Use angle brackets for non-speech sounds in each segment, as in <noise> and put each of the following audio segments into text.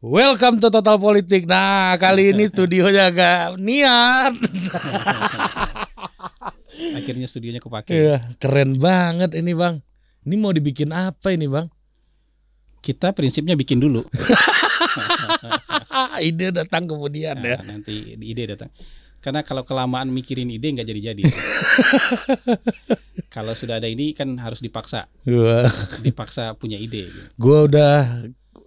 Welcome to Total Politik. Nah, kali ini studionya agak niat. <laughs> Akhirnya studionya kepake. Iya, keren banget ini, Bang. Ini mau dibikin apa ini, Bang? Kita prinsipnya bikin dulu. <laughs> ide datang kemudian nah, ya. Nanti ide datang. Karena kalau kelamaan mikirin ide nggak jadi-jadi. <laughs> kalau sudah ada ini kan harus dipaksa. Dipaksa punya ide. Gua udah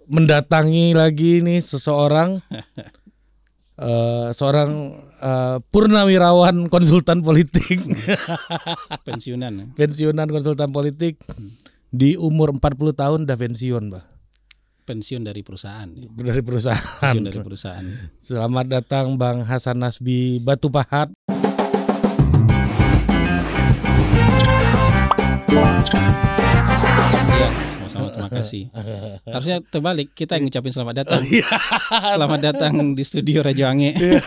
mendatangi lagi nih seseorang uh, <laughs> seorang uh, purnawirawan konsultan politik <laughs> pensiunan ya? pensiunan konsultan politik hmm. di umur 40 tahun udah pensiun bah pensiun dari perusahaan ya? dari perusahaan pensiun dari perusahaan selamat datang bang Hasan Nasbi Batu Pahat ya selamat terima <laughs> kasih. Harusnya terbalik, kita yang ngucapin selamat datang. <laughs> Iya. selamat datang di studio Rajo Ange. Iya.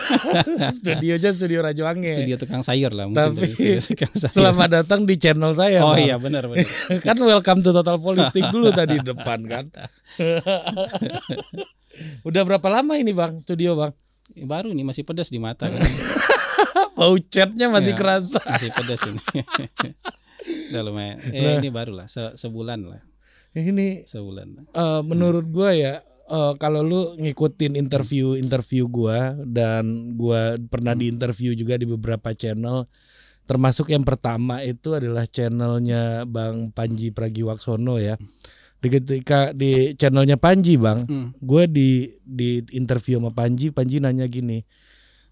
<laughs> aja studio Rajo Ange. Studio tukang sayur lah mungkin. Tapi sayur. selamat datang di channel saya. Oh iya benar benar. kan welcome to Total Politik dulu tadi depan kan. Udah berapa lama ini Bang studio Bang? Eh, baru nih masih pedas di mata kan. Bau chatnya masih ya, kerasa. Masih pedas ini. Udah lumayan. Eh, nah. ini barulah se sebulan lah ini sebulan. Uh, menurut hmm. gua ya uh, kalau lu ngikutin interview interview gua dan gua pernah hmm. di interview juga di beberapa channel termasuk yang pertama itu adalah channelnya Bang Panji Pragiwaksono ya. Hmm. Di ketika di channelnya Panji Bang, hmm. gue di di interview sama Panji, Panji nanya gini,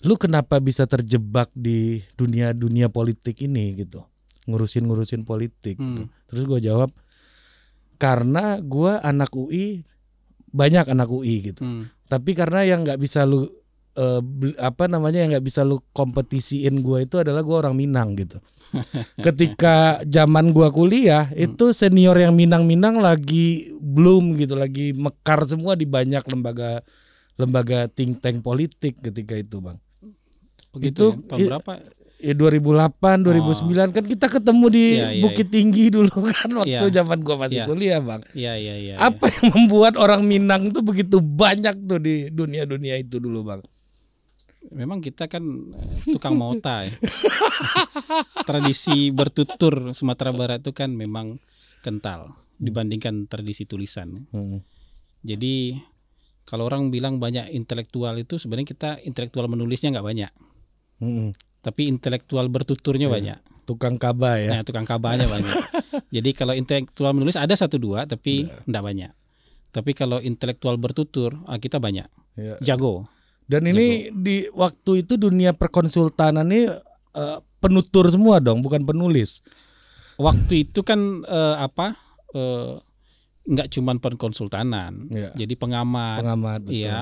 lu kenapa bisa terjebak di dunia dunia politik ini gitu, ngurusin ngurusin politik. Gitu. Hmm. Gitu. Terus gue jawab, karena gue anak UI banyak anak UI gitu hmm. tapi karena yang nggak bisa lu uh, apa namanya yang nggak bisa lu kompetisiin gue itu adalah gue orang Minang gitu. <laughs> Ketika zaman gue kuliah hmm. itu senior yang Minang-Minang lagi belum gitu, lagi mekar semua di banyak lembaga lembaga think tank politik ketika itu bang. Begitu oh itu ya? tahun berapa? ya 2008, 2009 oh. kan kita ketemu di yeah, yeah, Bukit yeah. Tinggi dulu kan iya. waktu yeah. zaman gua masih yeah. kuliah, Bang. Iya, iya, iya. iya. Apa yeah. yang membuat orang Minang tuh begitu banyak tuh di dunia-dunia itu dulu, Bang? Memang kita kan eh, tukang mauta ya. tradisi bertutur Sumatera Barat itu kan memang kental dibandingkan tradisi tulisan. Hmm. Jadi kalau orang bilang banyak intelektual itu sebenarnya kita intelektual menulisnya nggak banyak. Mm -hmm tapi intelektual bertuturnya yeah. banyak tukang kaba ya nah, tukang kabanya banyak <laughs> jadi kalau intelektual menulis ada satu dua tapi tidak iya. banyak tapi kalau intelektual bertutur ah, kita banyak yeah. jago dan ini jago. di waktu itu dunia perkonsultanan ini uh, penutur semua dong bukan penulis waktu itu kan uh, apa uh, nggak cuma perkonsultanan yeah. jadi pengamat pengamat iya. betul. iya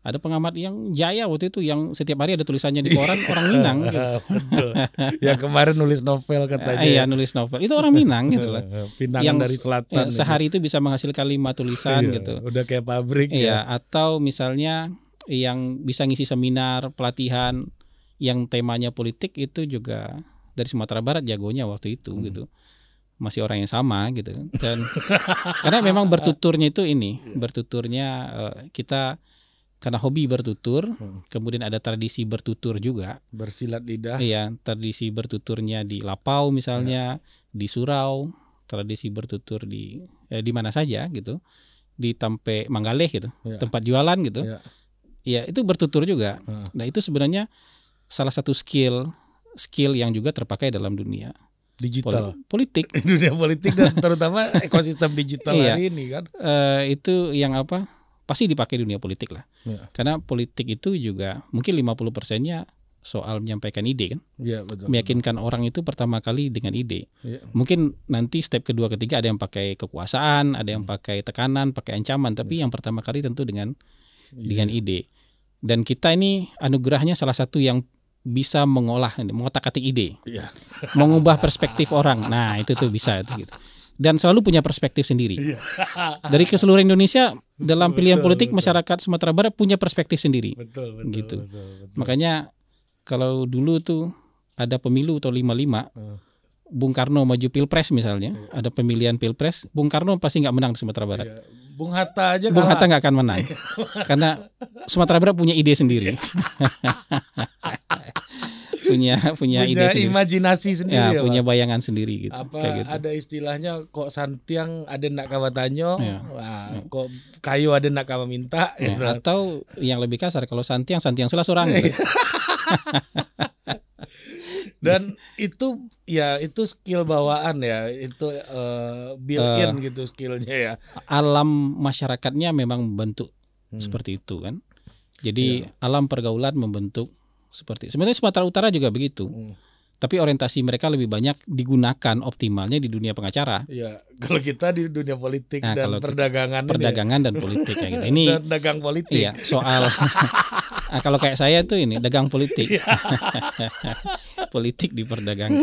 ada pengamat yang jaya waktu itu yang setiap hari ada tulisannya di koran orang Minang <laughs> gitu. <laughs> Betul. Yang kemarin nulis novel katanya. Iya, nulis novel. Itu orang Minang gitu lah. <laughs> Pinang yang dari selatan. Ya, gitu. sehari itu bisa menghasilkan lima tulisan iya, gitu. Udah kayak pabrik iya, ya. atau misalnya yang bisa ngisi seminar, pelatihan yang temanya politik itu juga dari Sumatera Barat jagonya waktu itu hmm. gitu. Masih orang yang sama gitu. Kan. Dan karena memang bertuturnya itu ini, bertuturnya uh, kita karena hobi bertutur, hmm. kemudian ada tradisi bertutur juga. Bersilat lidah. Iya, tradisi bertuturnya di lapau misalnya, ya. di surau, tradisi bertutur di eh, di mana saja gitu, di tempe Manggaleh gitu, ya. tempat jualan gitu. Ya. Iya, ya, itu bertutur juga. Hmm. Nah itu sebenarnya salah satu skill skill yang juga terpakai dalam dunia digital politik <laughs> dunia politik dan terutama ekosistem digital iya. hari ini kan uh, itu yang apa pasti dipakai dunia politik lah. Ya. Karena politik itu juga mungkin 50 persennya soal menyampaikan ide kan. Ya, betul, Meyakinkan betul. orang itu pertama kali dengan ide. Ya. Mungkin nanti step kedua ketiga ada yang pakai kekuasaan, ada yang hmm. pakai tekanan, pakai ancaman, tapi ya. yang pertama kali tentu dengan ya. dengan ide. Dan kita ini anugerahnya salah satu yang bisa mengolah mengotak-atik ide, ya. mengubah perspektif orang. Nah itu tuh bisa itu gitu dan selalu punya perspektif sendiri. Iya. <laughs> Dari keseluruhan Indonesia dalam pilihan betul, politik betul. masyarakat Sumatera Barat punya perspektif sendiri. Betul, betul, gitu. Betul, betul. Makanya kalau dulu tuh ada pemilu atau 55 uh. Hmm. Bung Karno maju pilpres misalnya, uh. ada pemilihan pilpres, Bung Karno pasti nggak menang di Sumatera Barat. Uh. Bung Hatta aja. Bung Hatta nggak akan menang, karena Sumatera Barat punya ide sendiri. <laughs> <laughs> punya punya, ide sendiri. imajinasi ya, sendiri ya, ya punya bayangan sendiri gitu apa kayak gitu. ada istilahnya kok santiang ada nak kawatanyo ya. wah, ya. kok kayu ada nak kawa minta ya. gitu. atau yang lebih kasar kalau santiang santiang salah seorang <laughs> gitu. <laughs> dan itu ya itu skill bawaan ya itu uh, eh, built in uh, eh, gitu skillnya ya alam masyarakatnya memang bentuk hmm. seperti itu kan jadi ya. alam pergaulan membentuk seperti sebenarnya Sumatera Utara juga begitu. Hmm. Tapi orientasi mereka lebih banyak digunakan optimalnya di dunia pengacara. Ya, <laughs> kalau kita di dunia politik nah, dan perdagangan. Ya. Perdagangan ya. dan politik ya kita. Gitu. <laughs> Ini dan dagang politik. Iya, soal <laughs> nah, kalau kayak saya tuh ini dagang politik. Iya. politik di perdagangan.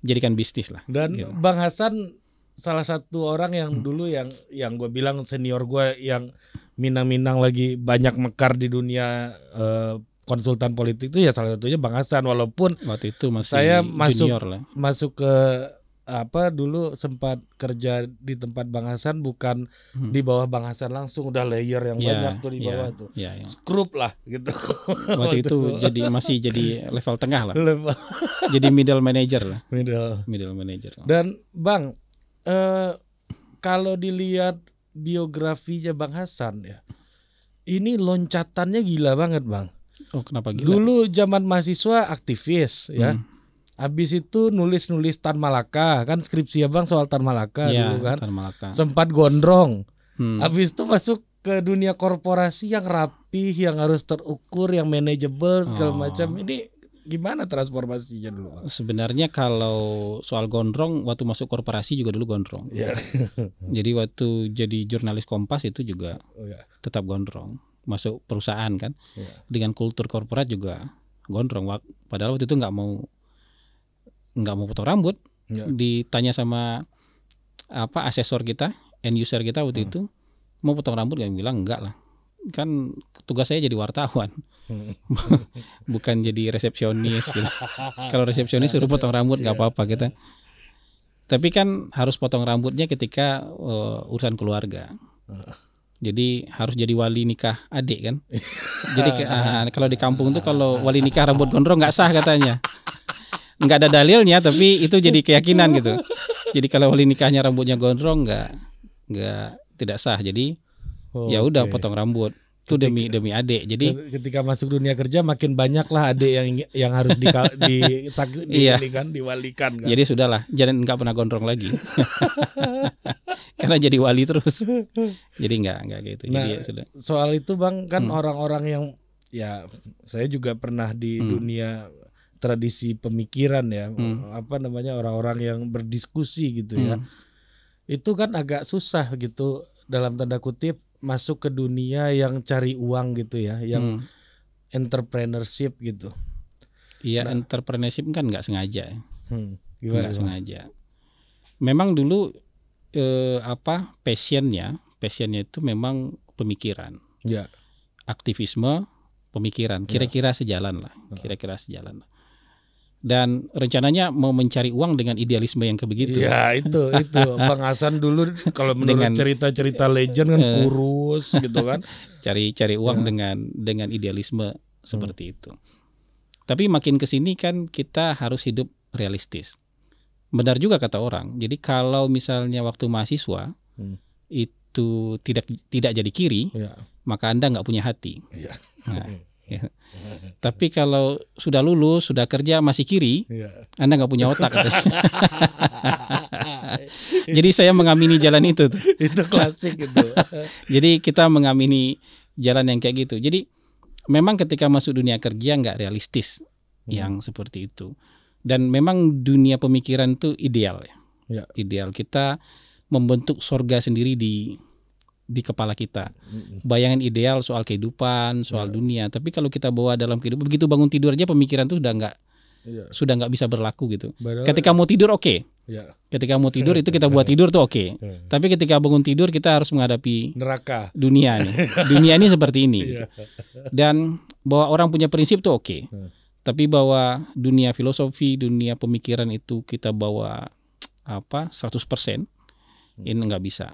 Jadikan bisnis lah. Dan gitu. Bang Hasan salah satu orang yang hmm. dulu yang yang gue bilang senior gue yang minang-minang lagi banyak mekar di dunia uh, konsultan politik itu ya salah satunya Bang Hasan walaupun waktu itu masih saya masuk lah. masuk ke apa dulu sempat kerja di tempat Bang Hasan bukan hmm. di bawah Bang Hasan langsung udah layer yang yeah, banyak tuh di ya, bawah yeah, tuh. Yeah, yeah. Skrup lah gitu. <laughs> Waktu itu jadi masih jadi level tengah lah. Level. jadi middle manager lah. Middle middle manager. Lah. Dan Bang eh kalau dilihat biografinya Bang Hasan ya. Ini loncatannya gila banget, Bang. Oh, kenapa gila? Dulu zaman mahasiswa aktivis ya. Hmm. Habis itu nulis-nulis Tan Malaka, kan skripsi Abang soal Tan Malaka ya, dulu kan. Tan Malaka. Sempat gondrong. Hmm. itu masuk ke dunia korporasi yang rapih, yang harus terukur, yang manageable segala oh. macam. Ini gimana transformasinya dulu? Bang? Sebenarnya kalau soal gondrong, waktu masuk korporasi juga dulu gondrong. Yeah. jadi waktu jadi jurnalis Kompas itu juga oh, yeah. tetap gondrong masuk perusahaan kan yeah. dengan kultur korporat juga gondrong padahal waktu itu nggak mau nggak mau potong rambut yeah. ditanya sama apa asesor kita end user kita waktu hmm. itu mau potong rambut gak bilang enggak lah kan tugas saya jadi wartawan <laughs> bukan jadi resepsionis gitu. <laughs> kalau resepsionis suruh potong rambut nggak yeah. apa-apa kita gitu. tapi kan harus potong rambutnya ketika uh, urusan keluarga jadi harus jadi wali nikah adik kan jadi uh, kalau di kampung tuh kalau wali nikah rambut gondrong nggak sah katanya nggak ada dalilnya tapi itu jadi keyakinan gitu jadi kalau wali nikahnya rambutnya gondrong nggak nggak tidak sah jadi oh, ya udah okay. potong rambut itu demi demi adik jadi ketika masuk dunia kerja makin banyaklah adik yang yang harus <laughs> di, di, iya. di diwalikan iya. diwalikan kan? jadi sudahlah jangan nggak pernah gondrong lagi <laughs> karena jadi wali terus jadi nggak nggak gitu nah, jadi ya sudah soal itu bang kan hmm. orang-orang hmm. yang ya saya juga pernah di hmm. dunia tradisi pemikiran ya hmm. apa namanya orang-orang yang berdiskusi gitu ya. hmm. ya itu kan agak susah gitu dalam tanda kutip masuk ke dunia yang cari uang gitu ya, yang hmm. entrepreneurship gitu. Iya, nah, entrepreneurship kan nggak sengaja. Ya. Hmm, gimana? Nggak sengaja. Memang dulu eh, apa passionnya, passionnya itu memang pemikiran. Ya. Aktivisme, pemikiran. Kira-kira ya. sejalan lah. Nah. Kira-kira sejalan lah dan rencananya mau mencari uang dengan idealisme yang kebegitu. Ya itu itu Bang Hasan dulu kalau menurut cerita-cerita legend kan eh. kurus gitu kan. Cari-cari <laughs> uang ya. dengan dengan idealisme seperti hmm. itu. Tapi makin kesini kan kita harus hidup realistis. Benar juga kata orang. Jadi kalau misalnya waktu mahasiswa hmm. itu tidak tidak jadi kiri, ya. maka Anda nggak punya hati. Ya. Nah, hmm. Ya. Tapi kalau sudah lulus, sudah kerja masih kiri, ya. Anda nggak punya otak. <laughs> Jadi saya mengamini jalan itu. Tuh. itu klasik itu. <laughs> Jadi kita mengamini jalan yang kayak gitu. Jadi memang ketika masuk dunia kerja nggak realistis hmm. yang seperti itu. Dan memang dunia pemikiran itu ideal ya. ya. Ideal kita membentuk sorga sendiri di di kepala kita. Bayangan ideal soal kehidupan, soal yeah. dunia. Tapi kalau kita bawa dalam kehidupan, begitu bangun tidur aja pemikiran tuh udah nggak yeah. sudah nggak bisa berlaku gitu. Padahal, ketika mau tidur oke. Okay. Ya. Ketika mau tidur itu kita buat <laughs> tidur tuh oke. Okay. Ya. Tapi ketika bangun tidur kita harus menghadapi neraka. Dunia ini <laughs> dunia ini seperti ini. Ya. Gitu. Dan bahwa orang punya prinsip tuh oke. Okay. Ya. Tapi bahwa dunia filosofi, dunia pemikiran itu kita bawa apa 100% hmm. ini nggak bisa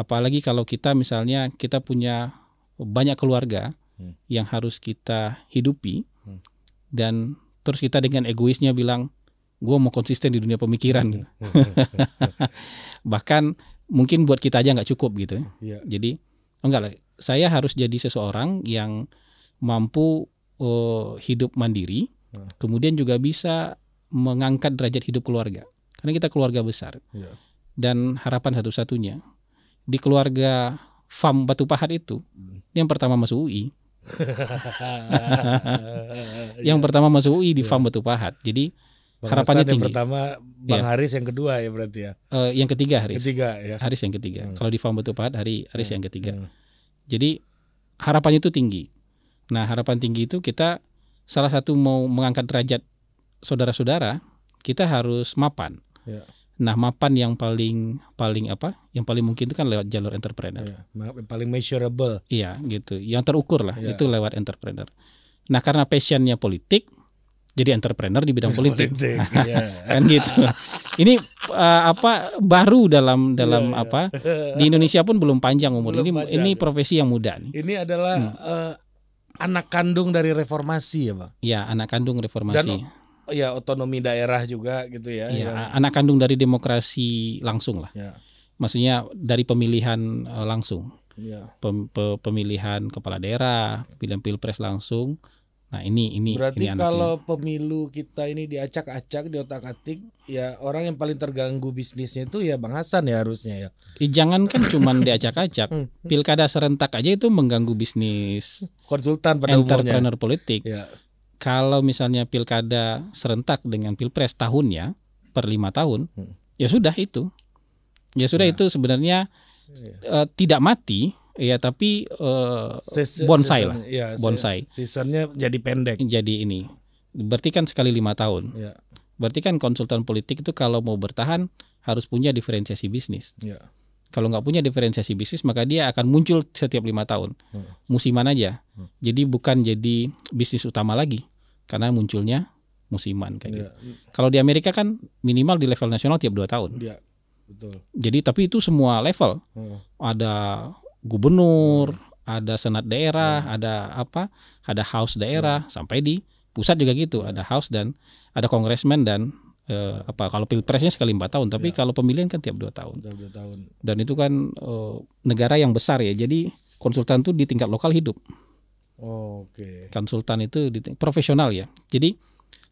apalagi kalau kita misalnya kita punya banyak keluarga hmm. yang harus kita hidupi hmm. dan terus kita dengan egoisnya bilang gue mau konsisten di dunia pemikiran hmm. <laughs> bahkan mungkin buat kita aja nggak cukup gitu ya. jadi oh, enggak lah saya harus jadi seseorang yang mampu uh, hidup mandiri nah. kemudian juga bisa mengangkat derajat hidup keluarga karena kita keluarga besar ya. dan harapan satu-satunya di keluarga FAM Batu Pahat itu hmm. yang pertama masuk UI. <laughs> <laughs> yang ya. pertama masuk UI di ya. FAM Batu Pahat. Jadi Bang harapannya Hasan tinggi. Yang pertama Bang ya. Haris yang kedua ya berarti ya. Uh, yang ketiga Haris. Ketiga ya. Haris yang ketiga. Hmm. Kalau di FAM Batu Pahat hari Haris hmm. yang ketiga. Hmm. Jadi harapannya itu tinggi. Nah, harapan tinggi itu kita salah satu mau mengangkat derajat saudara-saudara, kita harus mapan. Ya. Nah, mapan yang paling paling apa? Yang paling mungkin itu kan lewat jalur entrepreneur. Iya, yang paling measurable. Iya, gitu. Yang terukur lah, iya. itu lewat entrepreneur. Nah, karena passionnya politik, jadi entrepreneur di bidang <laughs> politik, politik <laughs> yeah. kan gitu. Ini uh, apa baru dalam dalam yeah, iya. apa <laughs> di Indonesia pun belum panjang umur belum ini panjang. ini ya. profesi yang muda nih. Ini adalah hmm. uh, anak kandung dari reformasi ya Pak. iya anak kandung reformasi. Dan ya otonomi daerah juga gitu ya. ya yang... anak kandung dari demokrasi langsung lah. Ya. Maksudnya dari pemilihan uh, langsung. Ya. Pem, pe, pemilihan kepala daerah, pilihan pilpres langsung. Nah, ini ini Berarti ini kalau pemilu kita ini diacak-acak, diotak-atik, ya orang yang paling terganggu bisnisnya itu ya Bang Hasan ya harusnya ya. Eh, jangan kan cuman <laughs> diacak-acak. Hmm. Pilkada serentak aja itu mengganggu bisnis konsultan pada entrepreneur umurnya. politik. Ya kalau misalnya pilkada serentak dengan pilpres tahunnya per lima tahun, hmm. ya sudah itu, ya sudah ya. itu sebenarnya ya. uh, tidak mati, ya tapi uh, bonsai season, lah, ya, bonsai. Seasonnya jadi pendek. Jadi ini, berarti kan sekali lima tahun. Ya. Berarti kan konsultan politik itu kalau mau bertahan harus punya diferensiasi bisnis. Ya. Kalau nggak punya diferensiasi bisnis maka dia akan muncul setiap lima tahun, hmm. musiman aja. Hmm. Jadi bukan jadi bisnis utama lagi karena munculnya musiman kayak ya. gitu. Iya. Kalau di Amerika kan minimal di level nasional tiap dua tahun. Ya, betul. Jadi tapi itu semua level. Hmm. Ada gubernur, ada senat daerah, hmm. ada apa? Ada house daerah hmm. sampai di pusat juga gitu. Hmm. Ada house dan ada kongresmen dan eh, apa kalau pilpresnya sekali empat tahun, tapi ya. kalau pemilihan kan tiap dua tahun. Tiap dua tahun. Dan itu kan eh, negara yang besar ya. Jadi konsultan tuh di tingkat lokal hidup. Oke. Okay. Konsultan itu profesional ya. Jadi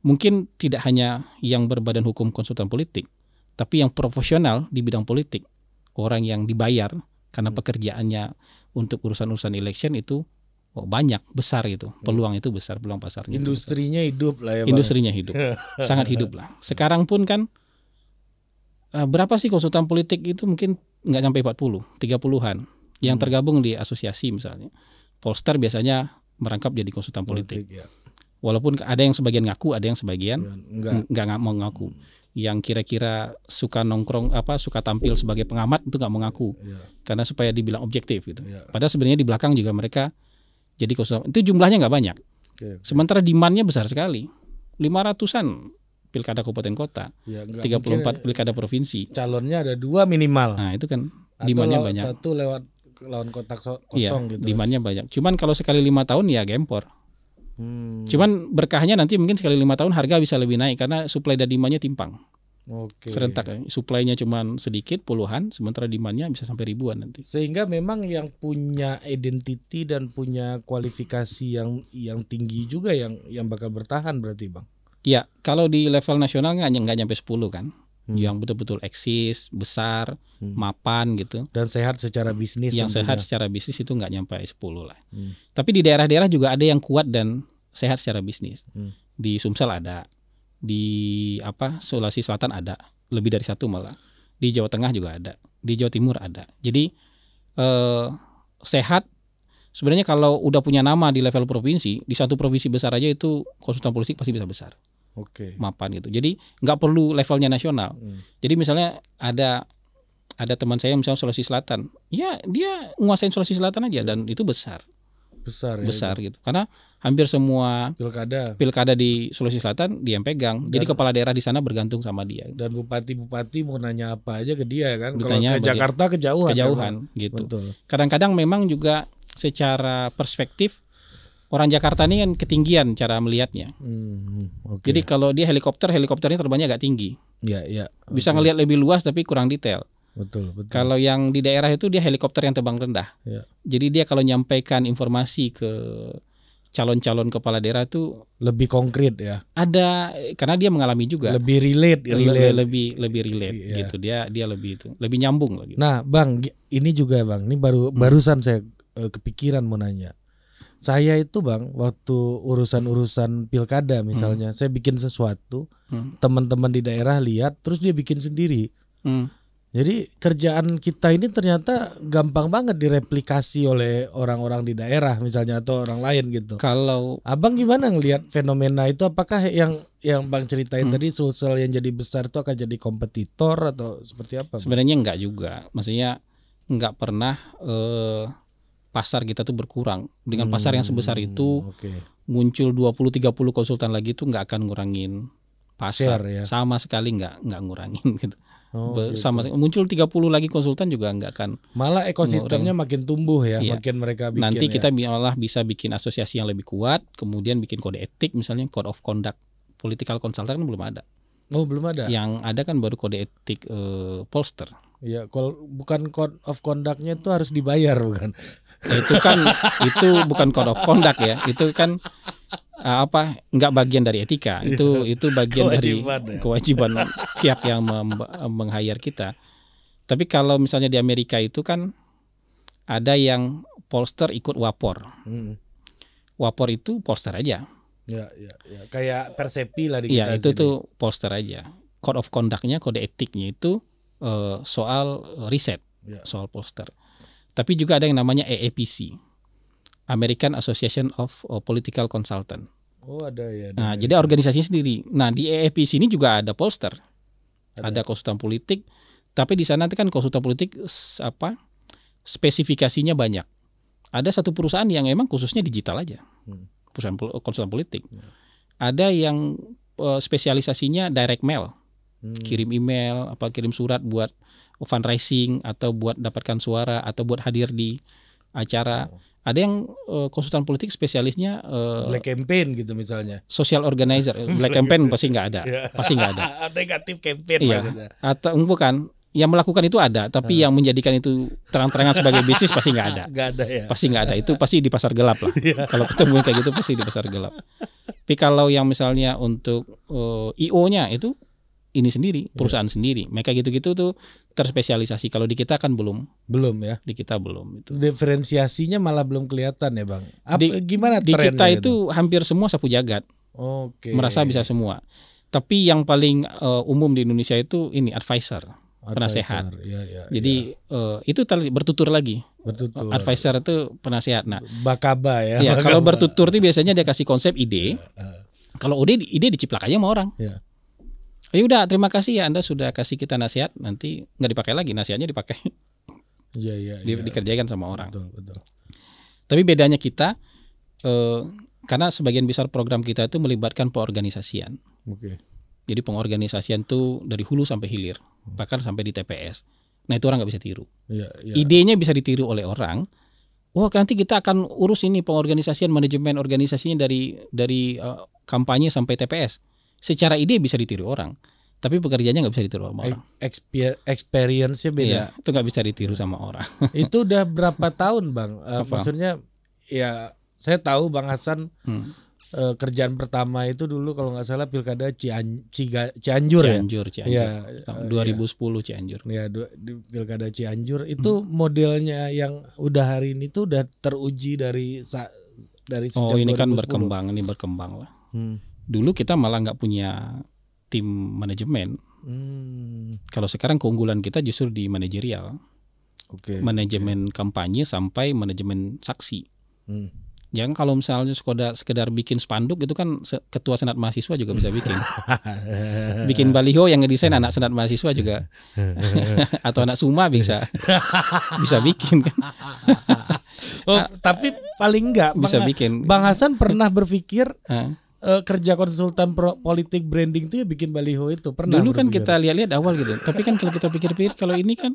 mungkin tidak hanya yang berbadan hukum konsultan politik, tapi yang profesional di bidang politik, orang yang dibayar karena hmm. pekerjaannya untuk urusan-urusan election itu oh, banyak besar itu hmm. peluang itu besar peluang pasarnya industrinya hidup lah ya bang. Ya? industrinya hidup <laughs> sangat hidup lah sekarang pun kan eh, berapa sih konsultan politik itu mungkin nggak sampai 40 30-an yang hmm. tergabung di asosiasi misalnya Polster biasanya merangkap jadi konsultan politik. politik ya. Walaupun ada yang sebagian ngaku, ada yang sebagian nggak nggak mau ngaku. Yang kira-kira suka nongkrong apa suka tampil sebagai pengamat itu nggak mau ngaku, ya. karena supaya dibilang objektif gitu. Ya. Padahal sebenarnya di belakang juga mereka jadi konsultan. Itu jumlahnya nggak banyak. Okay, Sementara demandnya besar sekali, Lima ratusan pilkada kabupaten kota, ya, 34 ya. pilkada provinsi. Calonnya ada dua minimal. Nah itu kan demandnya banyak. Satu lewat lawan kotak so iya, kosong iya, gitu. Demandnya banyak. Cuman kalau sekali lima tahun ya gempor. Hmm. Cuman berkahnya nanti mungkin sekali lima tahun harga bisa lebih naik karena supply dan demandnya timpang. Oke. Serentak ya. Supply-nya cuma sedikit puluhan, sementara dimannya bisa sampai ribuan nanti. Sehingga memang yang punya identity dan punya kualifikasi yang yang tinggi juga yang yang bakal bertahan berarti, Bang. Ya, kalau di level nasional nggak nggak nyampe 10 kan yang betul-betul eksis besar hmm. mapan gitu dan sehat secara bisnis yang tentunya. sehat secara bisnis itu nggak nyampe 10 lah hmm. tapi di daerah-daerah juga ada yang kuat dan sehat secara bisnis hmm. di Sumsel ada di apa Sulawesi Selatan ada lebih dari satu malah di Jawa Tengah juga ada di Jawa Timur ada jadi eh, sehat sebenarnya kalau udah punya nama di level provinsi di satu provinsi besar aja itu konsultan politik pasti bisa besar okay. mapan gitu. Jadi nggak perlu levelnya nasional. Hmm. Jadi misalnya ada ada teman saya misalnya Sulawesi Selatan, ya dia nguasain Sulawesi Selatan aja dan itu besar. Besar. Ya besar itu. gitu. Karena hampir semua pilkada pilkada di Sulawesi Selatan dia yang pegang. Dan, Jadi kepala daerah di sana bergantung sama dia. Dan bupati-bupati mau nanya apa aja ke dia kan. Ditanya Kalau ke Jakarta kejauhan. Kejauhan kan? gitu. Kadang-kadang memang juga secara perspektif orang Jakarta ini kan ketinggian cara melihatnya. Hmm, okay. Jadi kalau dia helikopter, helikopternya terbangnya agak tinggi. Ya, ya. Bisa okay. ngelihat lebih luas tapi kurang detail. Betul, betul. Kalau yang di daerah itu dia helikopter yang terbang rendah. Ya. Jadi dia kalau nyampaikan informasi ke calon-calon kepala daerah itu lebih konkret ya. Ada karena dia mengalami juga. Lebih relate, relate. Lebih lebih, lebih relate ya. gitu. Dia dia lebih itu, lebih nyambung lagi. Gitu. Nah, Bang, ini juga ya, Bang, ini baru hmm. barusan saya eh, kepikiran mau nanya. Saya itu bang waktu urusan-urusan pilkada misalnya, hmm. saya bikin sesuatu, hmm. teman-teman di daerah lihat, terus dia bikin sendiri. Hmm. Jadi kerjaan kita ini ternyata gampang banget direplikasi oleh orang-orang di daerah misalnya atau orang lain gitu. Kalau abang gimana ngelihat fenomena itu? Apakah yang yang bang ceritain hmm. tadi sosial yang jadi besar itu akan jadi kompetitor atau seperti apa? Bang? Sebenarnya enggak juga, maksudnya enggak pernah. Uh pasar kita tuh berkurang. Dengan hmm, pasar yang sebesar itu okay. muncul 20 30 konsultan lagi itu nggak akan ngurangin pasar Share, ya? sama sekali nggak nggak ngurangin gitu. Oh, Be gitu. sama muncul 30 lagi konsultan juga nggak akan malah ekosistemnya makin tumbuh ya iya. makin mereka bikin nanti ya. kita malah bisa bikin asosiasi yang lebih kuat kemudian bikin kode etik misalnya code of conduct political consultant kan belum ada oh belum ada yang ada kan baru kode etik uh, eh, polster Iya, kalau bukan code of conductnya itu harus dibayar bukan? itu kan itu bukan code of conduct ya, itu kan eh, apa Enggak bagian dari etika iya. itu itu bagian kewajiban dari ya. kewajiban pihak yang menghayar kita tapi kalau misalnya di Amerika itu kan ada yang polster ikut wapor hmm. wapor itu polster aja ya ya, ya. kayak persepi lah di iya, kita. Iya, itu sini. tuh polster aja code of conductnya kode etiknya itu uh, soal riset, yeah. soal poster. Tapi juga ada yang namanya AAPC, American Association of eh, Political Consultant. Oh ada ya. Ada nah ya. jadi organisasinya sendiri. Nah di AAPC ini juga ada poster, ada, ada konsultan politik. Tapi di sana kan konsultan politik apa spesifikasinya banyak. Ada satu perusahaan yang emang khususnya digital aja, hmm. perusahaan konsultan politik. Ya. Ada yang eh, spesialisasinya direct mail hmm. kirim email apa kirim surat buat fundraising atau buat dapatkan suara atau buat hadir di acara oh. ada yang uh, konsultan politik spesialisnya uh, black campaign gitu misalnya social organizer <laughs> black campaign pasti nggak ada yeah. pasti nggak <laughs> ada negatif campaign iya. maksudnya atau bukan yang melakukan itu ada tapi hmm. yang menjadikan itu terang-terangan sebagai bisnis pasti nggak ada <laughs> nggak ada ya pasti nggak ada itu pasti di pasar gelap lah iya. kalau ketemu kayak gitu pasti di pasar gelap tapi kalau yang misalnya untuk uh, eh, io nya itu ini sendiri, ya. perusahaan yeah. sendiri. Mereka gitu-gitu tuh terspesialisasi. Kalau di kita kan belum. Belum ya. Di kita belum itu. Diferensiasinya malah belum kelihatan ya, Bang. Apa, di, gimana Di kita itu, itu hampir semua sapu jagat. Oke. Okay. Merasa bisa semua. Tapi yang paling uh, umum di Indonesia itu ini advisor, advisor penasehat. Ya, ya, ya. Jadi ya. Uh, itu bertutur lagi. Bertutur. Advisor itu penasehat. Nah, bakaba ya. ya bakaba. Kalau bertutur itu biasanya dia kasih konsep ide. Ya, uh. Kalau ide ide diciplak aja sama orang. Ya. Ya udah, terima kasih ya Anda sudah kasih kita nasihat. Nanti nggak dipakai lagi nasihatnya dipakai. Iya iya. Di, ya. Dikerjakan sama orang. Betul betul. Tapi bedanya kita eh, karena sebagian besar program kita itu melibatkan pengorganisasian. Oke. Okay. Jadi pengorganisasian tuh dari hulu sampai hilir, bahkan sampai di TPS. Nah itu orang nggak bisa tiru. Ya, ya. Idenya bisa ditiru oleh orang. Wah nanti kita akan urus ini pengorganisasian manajemen organisasinya dari dari uh, kampanye sampai TPS secara ide bisa ditiru orang tapi pekerjaannya nggak bisa ditiru sama orang. Experience-nya beda. Iya, itu nggak bisa ditiru sama orang. <laughs> itu udah berapa tahun, Bang? Uh, Apa? Maksudnya ya saya tahu Bang Hasan hmm. uh, kerjaan pertama itu dulu kalau nggak salah pilkada Cian, Ciga, Cianjur, Cianjur ya. Cianjur, Cianjur. Ya, 2010 ya. Cianjur. Ya, di pilkada Cianjur itu hmm. modelnya yang udah hari ini tuh udah teruji dari dari oh, sejak Oh, ini 2010. kan berkembang, ini berkembang lah. Hmm dulu kita malah nggak punya tim manajemen. Hmm. Kalau sekarang keunggulan kita justru di manajerial. Okay. Manajemen okay. kampanye sampai manajemen saksi. Hmm. Jangan kalau misalnya Skoda sekedar bikin spanduk itu kan ketua senat mahasiswa juga bisa bikin. <laughs> bikin baliho yang ngedesain anak senat mahasiswa juga <laughs> atau anak suma bisa bisa bikin kan. oh, tapi paling enggak bisa bikin. Bang Hasan pernah berpikir uh, kerja konsultan pro politik branding tuh ya bikin baliho itu pernah dulu kan kita lihat-lihat awal gitu tapi kan kalau kita pikir-pikir kalau ini kan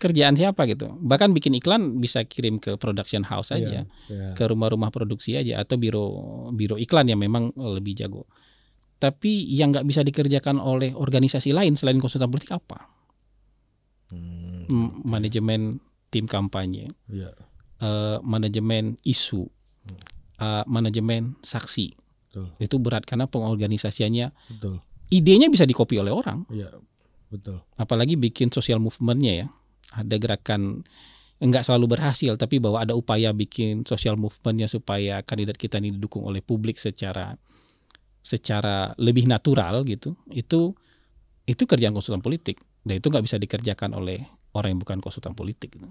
kerjaan siapa gitu bahkan bikin iklan bisa kirim ke production house aja yeah, yeah. ke rumah-rumah produksi aja atau biro biro iklan yang memang lebih jago tapi yang nggak bisa dikerjakan oleh organisasi lain selain konsultan politik apa hmm, okay. manajemen tim kampanye yeah. Iya. uh, manajemen isu uh, manajemen saksi Betul. Itu berat karena pengorganisasiannya. Betul. Idenya bisa dikopi oleh orang. Iya, betul. Apalagi bikin sosial movementnya ya. Ada gerakan enggak selalu berhasil tapi bahwa ada upaya bikin sosial movementnya supaya kandidat kita ini didukung oleh publik secara secara lebih natural gitu. Itu itu kerjaan konsultan politik dan itu nggak bisa dikerjakan oleh orang yang bukan konsultan politik. Gitu.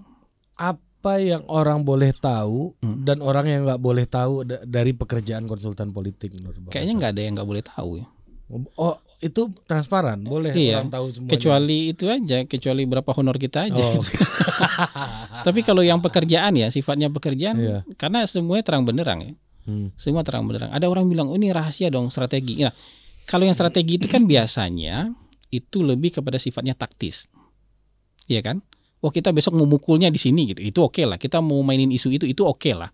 Apa apa yang orang boleh tahu hmm. dan orang yang nggak boleh tahu dari pekerjaan konsultan politik Kayaknya nggak ada yang nggak boleh tahu ya. Oh, itu transparan, boleh iya. orang tahu semua. Kecuali itu aja, kecuali berapa honor kita aja. Oh. <laughs> Tapi kalau yang pekerjaan ya, sifatnya pekerjaan iya. karena semuanya terang benderang ya. Hmm. Semua terang benderang. Ada orang bilang, oh, "Ini rahasia dong, strategi." Nah, kalau yang strategi itu kan biasanya itu lebih kepada sifatnya taktis. Iya kan? wah oh, kita besok mau mukulnya di sini gitu itu oke okay lah kita mau mainin isu itu itu oke okay lah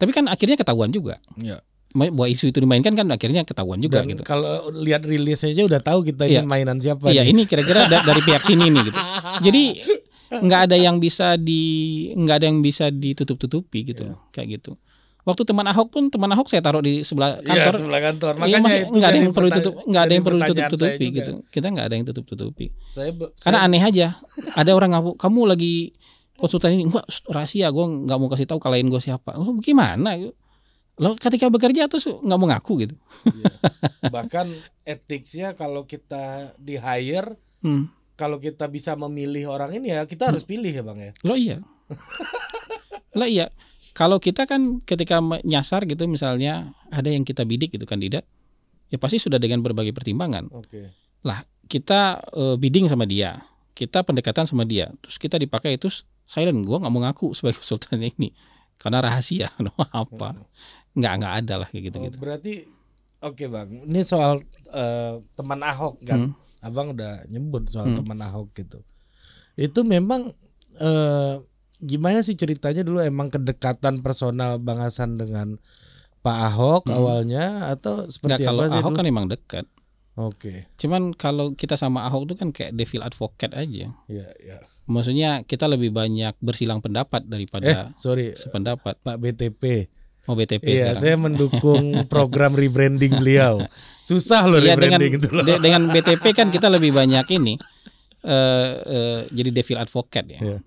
tapi kan akhirnya ketahuan juga ya. buat isu itu dimainkan kan akhirnya ketahuan juga Dan gitu kalau lihat rilisnya aja udah tahu kita ya. ini iya. mainan siapa iya ini kira-kira da dari pihak sini nih gitu <laughs> jadi nggak ada yang bisa di nggak ada yang bisa ditutup-tutupi gitu ya. kayak gitu waktu teman Ahok pun teman Ahok saya taruh di sebelah iya, kantor. Ya, sebelah kantor. Iya, Makanya ya, masih, itu nggak ada yang perlu tutup, nggak ada yang perlu tutup tutupi gitu. Kita nggak ada yang tutup tutupi. Karena saya... aneh aja. ada orang ngaku kamu lagi konsultan ini enggak rahasia gua nggak mau kasih tahu kalian gua siapa. Oh, gimana? Lo ketika bekerja terus nggak mau ngaku gitu. Ya. Bahkan etiknya kalau kita di hire, hmm. kalau kita bisa memilih orang ini ya kita harus hmm. pilih ya bang ya. Lo iya. lo iya kalau kita kan ketika menyasar gitu misalnya ada yang kita bidik gitu kandidat, ya pasti sudah dengan berbagai pertimbangan. Okay. Lah kita e, bidding sama dia, kita pendekatan sama dia, terus kita dipakai itu silent, gua nggak mau ngaku sebagai <laughs> sultan ini karena rahasia, <laughs> no, apa hmm. nggak nggak ada lah gitu oh, gitu. berarti oke okay, bang, ini soal e, teman Ahok kan, hmm. abang udah nyebut soal hmm. teman Ahok gitu. Itu memang e, gimana sih ceritanya dulu emang kedekatan personal Bang Hasan dengan Pak Ahok hmm. awalnya atau seperti Nggak, kalau apa sih Ahok kan emang dekat. Oke. Okay. Cuman kalau kita sama Ahok itu kan kayak devil advocate aja. Iya, yeah, Yeah. Maksudnya kita lebih banyak bersilang pendapat daripada eh, sorry, sependapat. Pak BTP. Oh BTP Iya, sekarang. saya mendukung <laughs> program rebranding beliau. Susah loh iya, rebranding dengan, itu loh. De dengan BTP kan kita lebih banyak ini uh, uh, jadi devil advocate ya. Yeah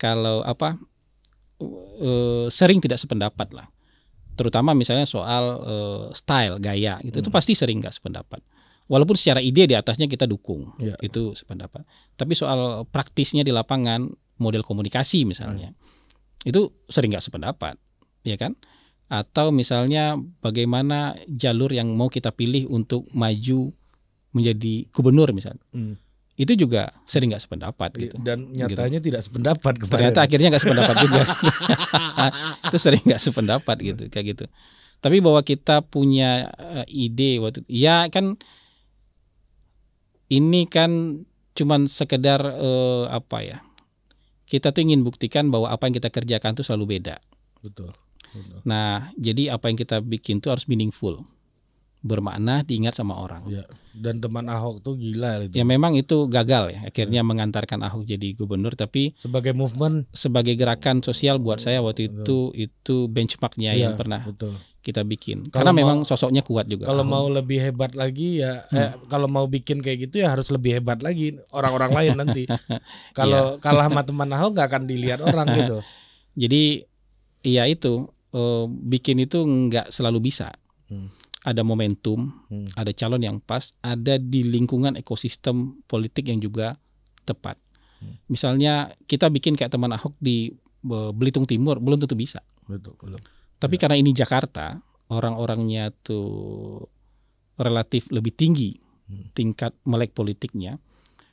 kalau apa uh, sering tidak sependapat lah terutama misalnya soal uh, style gaya gitu hmm. itu pasti sering nggak sependapat walaupun secara ide di atasnya kita dukung ya. itu sependapat tapi soal praktisnya di lapangan model komunikasi misalnya hmm. itu sering nggak sependapat ya kan atau misalnya bagaimana jalur yang mau kita pilih untuk maju menjadi gubernur misalnya hmm itu juga sering nggak sependapat iya, gitu dan gitu. nyatanya gitu. tidak sependapat kemarin. ternyata akhirnya nggak sependapat juga <laughs> ah, itu sering nggak sependapat iya. gitu kayak gitu tapi bahwa kita punya eh, ide waktu ya kan ini kan cuman sekedar uh, apa ya kita tuh ingin buktikan bahwa apa yang kita kerjakan tuh selalu beda betul, betul. nah jadi apa yang kita bikin tuh harus meaningful bermakna diingat sama orang. Ya. Dan teman Ahok tuh gila itu. Ya memang itu gagal ya akhirnya ya. mengantarkan Ahok jadi gubernur tapi sebagai movement sebagai gerakan sosial buat ya, saya waktu itu itu benchmarknya ya, yang pernah betul. kita bikin. Kalau Karena mau, memang sosoknya kuat juga. Kalau Ahok. mau lebih hebat lagi ya eh, hmm. eh, kalau mau bikin kayak gitu ya harus lebih hebat lagi orang-orang lain nanti. <laughs> <laughs> Kalau ya. kalah sama <laughs> teman Ahok gak akan dilihat orang gitu. Jadi iya itu eh, bikin itu nggak selalu bisa. Hmm ada momentum, hmm. ada calon yang pas, ada di lingkungan ekosistem politik yang juga tepat. Hmm. Misalnya kita bikin kayak teman Ahok di Belitung Timur belum tentu bisa. Betul, belum. Tapi ya. karena ini Jakarta, orang-orangnya tuh relatif lebih tinggi hmm. tingkat melek politiknya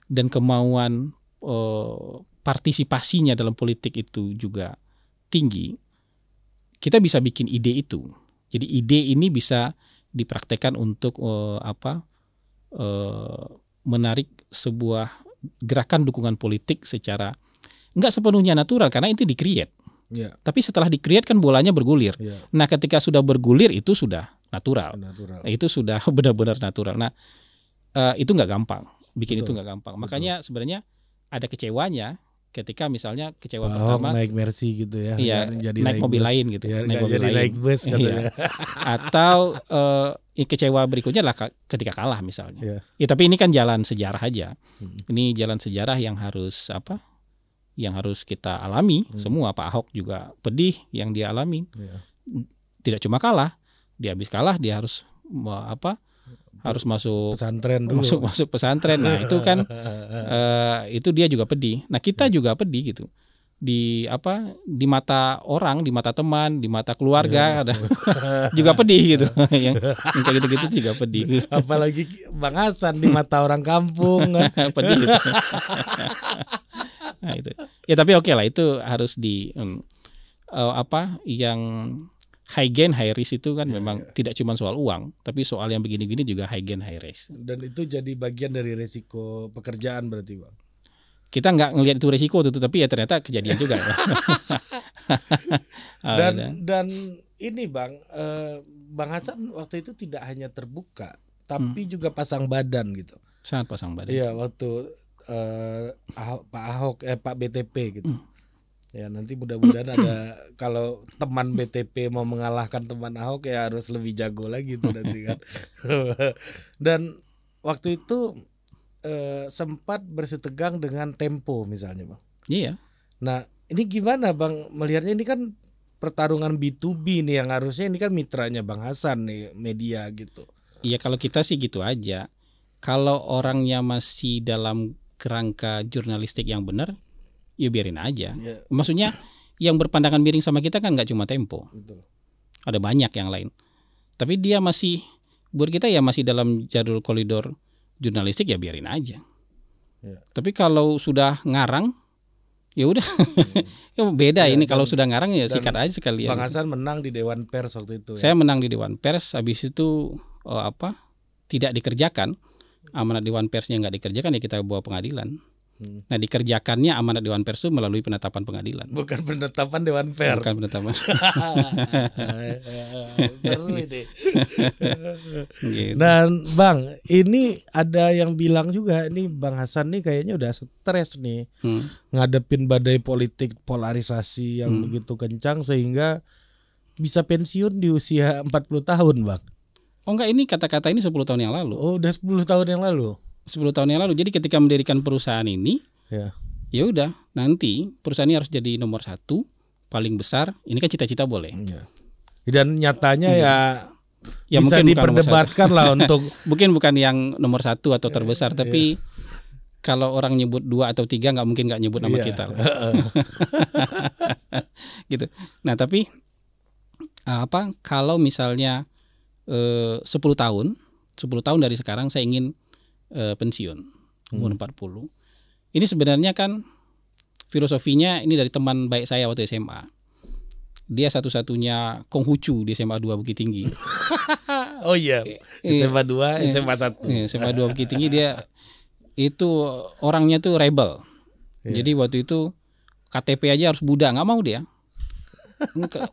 dan kemauan eh, partisipasinya dalam politik itu juga tinggi. Kita bisa bikin ide itu. Jadi ide ini bisa dipraktekkan untuk uh, apa uh, menarik sebuah gerakan dukungan politik secara nggak sepenuhnya natural karena itu dikreat. Yeah. Tapi setelah dikreat kan bolanya bergulir. Yeah. Nah, ketika sudah bergulir itu sudah natural. natural. Nah, itu sudah <laughs> benar-benar natural. Nah, uh, itu nggak gampang. Bikin Betul. itu nggak gampang. Betul. Makanya sebenarnya ada kecewanya ketika misalnya kecewa oh, pertama naik mercy gitu ya iya, jadi naik, mobil bus. lain gitu ya, naik mobil jadi lain. bus gitu Iya. Ya. <laughs> atau uh, kecewa berikutnya lah ketika kalah misalnya yeah. ya tapi ini kan jalan sejarah aja hmm. ini jalan sejarah yang harus apa yang harus kita alami hmm. semua Pak Ahok juga pedih yang dia alami yeah. tidak cuma kalah dia habis kalah dia harus apa harus masuk pesantren dulu. masuk masuk pesantren nah itu kan uh, <laughs> itu dia juga pedih nah kita hmm. juga pedih gitu di apa di mata orang di mata teman di mata keluarga hmm. ada <laughs> juga pedih gitu <laughs> yang, yang kayak gitu gitu juga pedih apalagi bang Hasan di mata orang kampung pedih gitu. nah, itu ya tapi oke okay lah itu harus di um, uh, apa yang high gain high risk itu kan yeah, memang yeah. tidak cuma soal uang, tapi soal yang begini-gini juga high gain high risk. Dan itu jadi bagian dari resiko pekerjaan berarti, Bang. Kita nggak ngelihat itu resiko itu, tapi ya ternyata kejadian juga. Ya. <laughs> <laughs> dan dan ini, Bang, eh, Bang Hasan waktu itu tidak hanya terbuka, tapi hmm. juga pasang badan gitu. Sangat pasang badan. Iya, waktu eh, Pak Ahok eh Pak BTP gitu. Hmm. Ya nanti mudah-mudahan ada <clears throat> kalau teman BTP mau mengalahkan teman Ahok ya harus lebih jago lagi tuh nanti kan. <laughs> Dan waktu itu eh, sempat bersetegang dengan Tempo misalnya bang. Iya. Nah ini gimana bang melihatnya ini kan pertarungan B2B nih yang harusnya ini kan mitranya bang Hasan nih media gitu. Iya kalau kita sih gitu aja. Kalau orangnya masih dalam kerangka jurnalistik yang benar, ya biarin aja. Yeah. Maksudnya yang berpandangan miring sama kita kan nggak cuma Tempo. Betul. Ada banyak yang lain. Tapi dia masih buat kita ya masih dalam jadul koridor jurnalistik ya biarin aja. Yeah. Tapi kalau sudah ngarang ya udah hmm. <laughs> ya beda ya, ini kalau sudah ngarang ya sikat aja sekalian. Bang Hasan menang di Dewan Pers waktu itu. Ya? Saya menang di Dewan Pers, habis itu oh, apa tidak dikerjakan amanat Dewan Persnya nggak dikerjakan ya kita bawa pengadilan. Hmm. Nah dikerjakannya amanat Dewan Pers itu melalui penetapan pengadilan. Bukan penetapan Dewan Pers. Bukan penetapan. <laughs> nah Dan Bang, ini ada yang bilang juga, ini Bang Hasan nih kayaknya udah stres nih hmm. ngadepin badai politik polarisasi yang hmm. begitu kencang sehingga bisa pensiun di usia 40 tahun, Bang. Oh enggak, ini kata-kata ini 10 tahun yang lalu. Oh, udah 10 tahun yang lalu. 10 tahun yang lalu. Jadi ketika mendirikan perusahaan ini, ya yeah. udah nanti perusahaan ini harus jadi nomor satu paling besar. Ini kan cita-cita boleh. Yeah. Dan nyatanya iya. ya ya bisa mungkin diperdebatkan lah <laughs> untuk mungkin bukan yang nomor satu atau terbesar, yeah, tapi kalau orang nyebut dua atau tiga nggak mungkin nggak nyebut nama iya. kita. <laughs> <laughs> gitu. Nah tapi ah, apa kalau misalnya eh, 10 tahun 10 tahun dari sekarang saya ingin e, pensiun umur hmm. 40. Ini sebenarnya kan filosofinya ini dari teman baik saya waktu SMA. Dia satu-satunya Konghucu di SMA 2 Bukit Tinggi. <laughs> oh iya. SMA 2, SMA 1. SMA 2 Bukit Tinggi dia itu orangnya tuh rebel. Yeah. Jadi waktu itu KTP aja harus Buddha nggak mau dia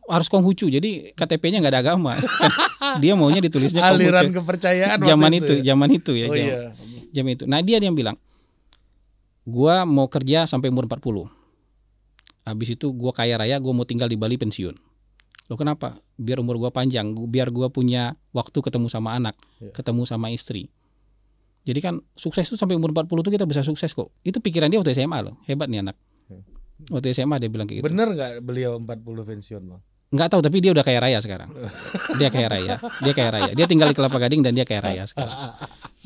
harus Konghucu. Jadi KTP-nya nggak ada agama. <laughs> dia maunya ditulisnya aliran Konghucu. kepercayaan zaman itu, itu ya? zaman itu ya. Oh, jam, iya. itu. Nah, dia yang bilang, "Gua mau kerja sampai umur 40." Habis itu gua kaya raya, gua mau tinggal di Bali pensiun. Lo kenapa? Biar umur gua panjang, biar gua punya waktu ketemu sama anak, iya. ketemu sama istri. Jadi kan sukses tuh sampai umur 40 tuh kita bisa sukses kok. Itu pikiran dia waktu SMA loh. Hebat nih anak. Iya waktu SMA dia bilang kayak gitu bener nggak beliau 40 pensiun bang Enggak tahu tapi dia udah kayak raya sekarang dia kayak raya dia kayak raya dia tinggal di kelapa gading dan dia kayak raya sekarang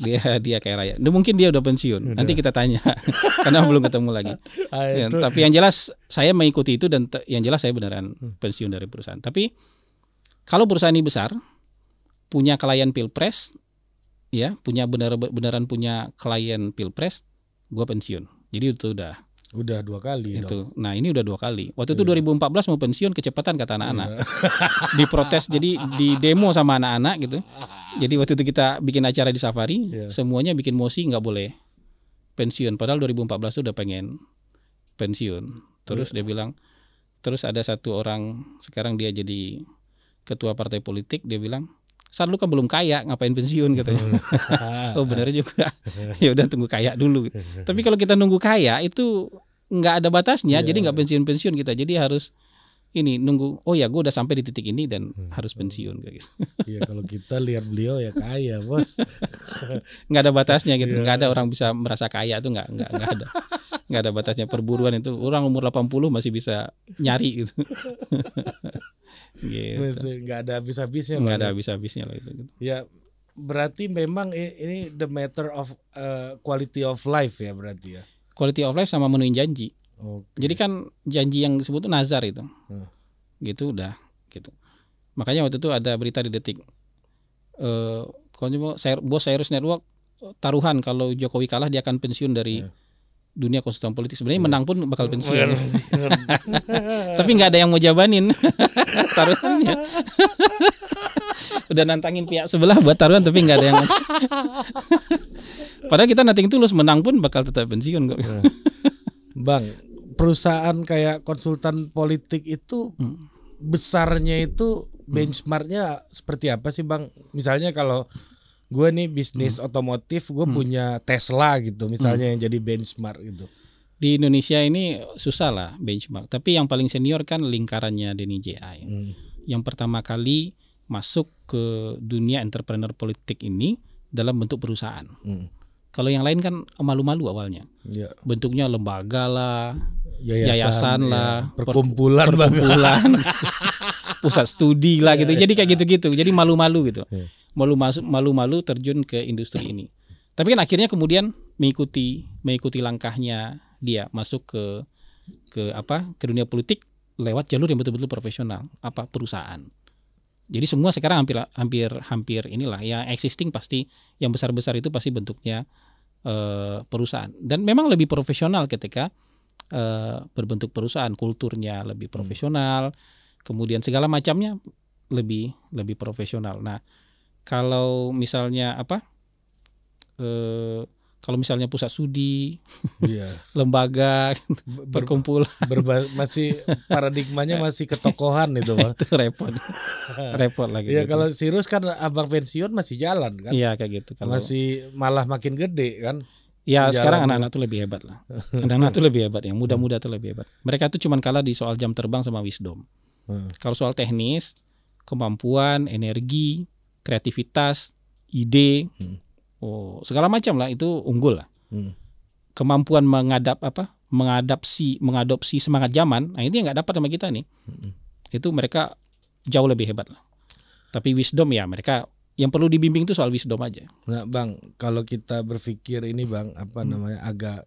dia dia kayak raya mungkin dia udah pensiun udah. nanti kita tanya <laughs> karena belum ketemu lagi ah, ya, tapi yang jelas saya mengikuti itu dan yang jelas saya beneran hmm. pensiun dari perusahaan tapi kalau perusahaan ini besar punya klien pilpres ya punya benar beneran punya klien pilpres gua pensiun jadi itu udah Udah dua kali itu. Dong. Nah ini udah dua kali. Waktu itu iya. 2014 mau pensiun kecepatan kata anak-anak. Iya. <laughs> Diprotes jadi di demo sama anak-anak gitu. Jadi waktu itu kita bikin acara di Safari, Iya. semuanya bikin mosi nggak boleh pensiun. Padahal 2014 udah pengen pensiun. Terus iya. dia bilang, terus ada satu orang sekarang dia jadi ketua partai politik dia bilang saat lu kan belum kaya ngapain pensiun katanya hmm. <laughs> oh benar juga <laughs> ya udah tunggu kaya dulu tapi kalau kita nunggu kaya itu nggak ada batasnya yeah. jadi nggak pensiun pensiun kita jadi harus ini nunggu oh ya gue udah sampai di titik ini dan hmm. harus pensiun gitu <laughs> iya kalau kita lihat beliau ya kaya bos nggak ada batasnya gitu iya. nggak ada orang bisa merasa kaya tuh nggak nggak nggak ada nggak ada batasnya perburuan itu orang umur 80 masih bisa nyari gitu gitu. nggak ada habis-habisnya nggak ada habis-habisnya lah itu. Gitu. ya berarti memang ini the matter of uh, quality of life ya berarti ya quality of life sama menuin janji okay. jadi kan janji yang disebut itu nazar itu hmm. gitu udah gitu makanya waktu itu ada berita di detik uh, kalau bos Cyrus Network taruhan kalau Jokowi kalah dia akan pensiun dari yeah. Hmm dunia konsultan politik sebenarnya menang pun bakal pensiun. Iya. Iya. <laughs> Tapi nggak ada yang mau jabanin <laughs> taruhannya. Udah nantangin pihak sebelah buat taruhan tapi nggak ada yang Padahal kita nanti tulus menang pun bakal tetap pensiun kok. Iya. <laughs> Bang, perusahaan kayak konsultan politik itu hmm. besarnya itu benchmarknya seperti apa sih Bang? Misalnya kalau gue nih bisnis hmm. otomotif gue hmm. punya Tesla gitu misalnya hmm. yang jadi benchmark gitu di Indonesia ini susah lah benchmark tapi yang paling senior kan lingkarannya Deni JI. Ya. hmm. yang pertama kali masuk ke dunia entrepreneur politik ini dalam bentuk perusahaan hmm. Kalau yang lain kan malu-malu awalnya. Ya. Bentuknya lembaga lah, yayasan, yayasan ya. lah, perkumpulan, perkumpulan, <laughs> pusat studi lah gitu. Ya, jadi kayak gitu-gitu. Jadi malu-malu gitu. Ya malu malu terjun ke industri ini tapi kan akhirnya kemudian mengikuti mengikuti langkahnya dia masuk ke ke apa ke dunia politik lewat jalur yang betul-betul profesional apa perusahaan jadi semua sekarang hampir hampir hampir inilah yang existing pasti yang besar-besar itu pasti bentuknya eh, perusahaan dan memang lebih profesional ketika eh, berbentuk perusahaan kulturnya lebih profesional hmm. kemudian segala macamnya lebih lebih profesional nah kalau misalnya apa eh, kalau misalnya pusat studi, yeah. <laughs> lembaga, Ber, perkumpulan, masih paradigmanya <laughs> masih ketokohan itu, itu repot, repot lagi. Ya gitu. kalau Sirus kan abang pensiun masih jalan kan? Iya kayak gitu. Kalau... Masih malah makin gede kan? Ya jalan sekarang anak-anak tuh lebih hebat lah. anak-anak tuh lebih hebat ya, muda-muda tuh lebih hebat. Mereka tuh cuman kalah di soal jam terbang sama wisdom. Hmm. Kalau soal teknis, kemampuan, energi, kreativitas, ide, hmm. oh, segala macam lah itu unggul lah. Hmm. Kemampuan mengadap apa? Mengadopsi, mengadopsi semangat zaman. Nah, ini yang nggak dapat sama kita nih. Hmm. Itu mereka jauh lebih hebat lah. Tapi wisdom ya mereka yang perlu dibimbing itu soal wisdom aja. Nah, Bang, kalau kita berpikir ini Bang, apa hmm. namanya agak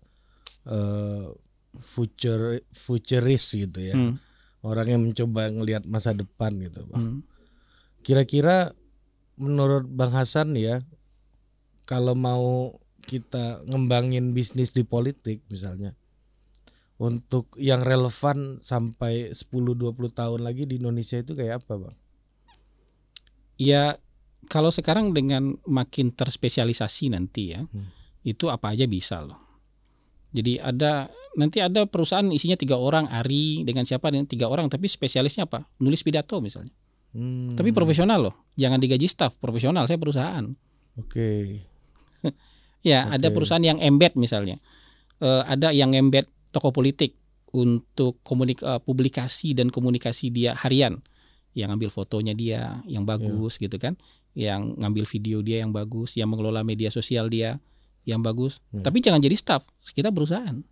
uh, future futuris gitu ya. Hmm. Orang yang mencoba ngelihat masa depan gitu, Bang. Hmm. Kira-kira menurut Bang Hasan ya kalau mau kita ngembangin bisnis di politik misalnya untuk yang relevan sampai 10-20 tahun lagi di Indonesia itu kayak apa Bang? Ya kalau sekarang dengan makin terspesialisasi nanti ya hmm. itu apa aja bisa loh. Jadi ada nanti ada perusahaan isinya tiga orang Ari dengan siapa dengan tiga orang tapi spesialisnya apa? Nulis pidato misalnya Hmm. Tapi profesional loh, jangan digaji staff, profesional saya perusahaan. Oke. Okay. <laughs> ya okay. ada perusahaan yang embed misalnya, E, ada yang embed toko politik untuk komunik eh, publikasi dan komunikasi dia harian, yang ngambil fotonya dia yang ya. bagus yeah. gitu kan, yang ngambil video dia yang bagus, yang mengelola media sosial dia yang bagus. Yeah. Tapi jangan jadi staff, kita perusahaan.